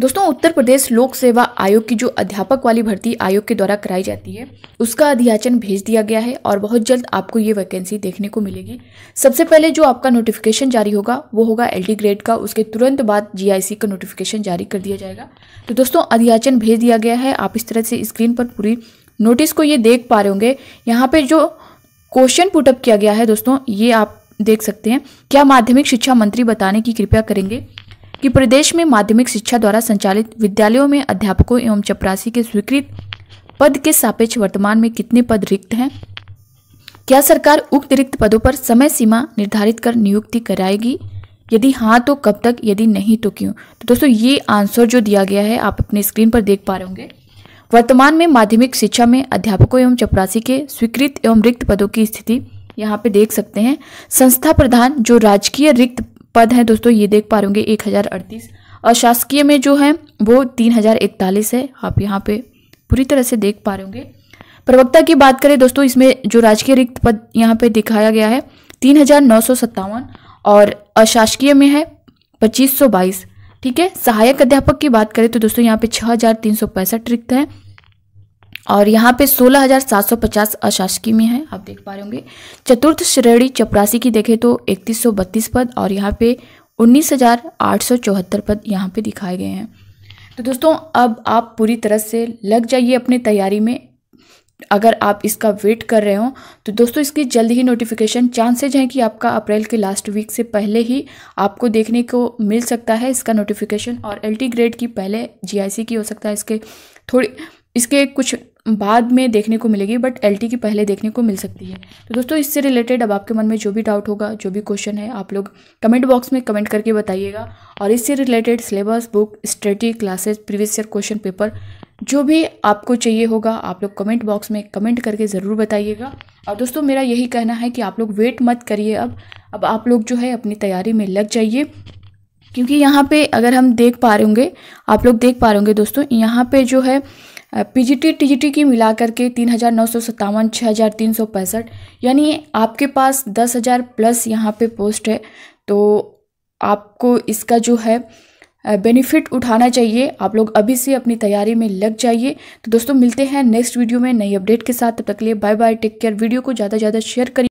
दोस्तों उत्तर प्रदेश लोक सेवा आयोग की जो अध्यापक वाली भर्ती आयोग के द्वारा कराई जाती है उसका अध्याचन भेज दिया गया है और बहुत जल्द आपको ये वैकेंसी देखने को मिलेगी सबसे पहले जो आपका नोटिफिकेशन जारी होगा वो होगा एल ग्रेड का उसके तुरंत बाद जीआईसी का नोटिफिकेशन जारी कर दिया जाएगा तो दोस्तों अध्याचन भेज दिया गया है आप इस तरह से स्क्रीन पर पूरी नोटिस को ये देख पा रहे होंगे यहाँ पर जो क्वेश्चन पुटअप किया गया है दोस्तों ये आप देख सकते हैं क्या माध्यमिक शिक्षा मंत्री बताने की कृपया करेंगे कि प्रदेश में माध्यमिक शिक्षा द्वारा संचालित विद्यालयों में अध्यापकों एवं चपरासी के स्वीकृत पद के सापेक्ष वर्तमान में कितने पद रिक्त हैं क्या सरकार उक्त रिक्त पदों पर समय सीमा निर्धारित कर नियुक्ति कराएगी यदि हाँ तो कब तक यदि नहीं तो क्यों तो दोस्तों ये आंसर जो दिया गया है आप अपने स्क्रीन पर देख पा रहे होंगे वर्तमान में माध्यमिक शिक्षा में अध्यापकों एवं चपरासी के स्वीकृत एवं रिक्त पदों की स्थिति यहाँ पे देख सकते हैं संस्था प्रधान जो राजकीय रिक्त पद हैं दोस्तों ये देख पा रहे होंगे एक हज़ार अड़तीस अशासकीय में जो है वो तीन हज़ार इकतालीस है आप यहाँ पे पूरी तरह से देख पा रहे होंगे प्रवक्ता की बात करें दोस्तों इसमें जो राजकीय रिक्त पद यहाँ पे दिखाया गया है तीन हज़ार नौ सौ सत्तावन और अशासकीय में है पच्चीस सौ बाईस ठीक है सहायक अध्यापक की बात करें तो दोस्तों यहाँ पे छः हज़ार तीन सौ पैंसठ रिक्त हैं और यहाँ पे 16,750 अशासकीय में है आप देख पा रहे होंगे चतुर्थ श्रेणी चपरासी की देखें तो 3132 पद और यहाँ पे 19,874 पद यहाँ पे दिखाए गए हैं तो दोस्तों अब आप पूरी तरह से लग जाइए अपनी तैयारी में अगर आप इसका वेट कर रहे हो तो दोस्तों इसकी जल्द ही नोटिफिकेशन चांसेज हैं कि आपका अप्रैल के लास्ट वीक से पहले ही आपको देखने को मिल सकता है इसका नोटिफिकेशन और एल ग्रेड की पहले जी की हो सकता है इसके थोड़ी इसके कुछ बाद में देखने को मिलेगी बट एल की पहले देखने को मिल सकती है तो दोस्तों इससे रिलेटेड अब आपके मन में जो भी डाउट होगा जो भी क्वेश्चन है आप लोग कमेंट बॉक्स में कमेंट करके बताइएगा और इससे related syllabus book study classes previous year question paper जो भी आपको चाहिए होगा आप लोग कमेंट बॉक्स में कमेंट करके ज़रूर बताइएगा और दोस्तों मेरा यही कहना है कि आप लोग वेट मत करिए अब अब आप लोग जो है अपनी तैयारी में लग जाइए क्योंकि यहाँ पे अगर हम देख पा रहे होंगे आप लोग देख पा रहे होंगे दोस्तों यहाँ पे जो है पीजीटी टीजीटी की मिला करके तीन हज़ार नौ सौ सत्तावन छः हज़ार तीन सौ पैंसठ यानी आपके पास दस हज़ार प्लस यहाँ पे पोस्ट है तो आपको इसका जो है बेनिफिट उठाना चाहिए आप लोग अभी से अपनी तैयारी में लग जाइए तो दोस्तों मिलते हैं नेक्स्ट वीडियो में नई अपडेट के साथ तब तक लिए bye bye take care video को ज़्यादा से ज़्यादा शेयर करिए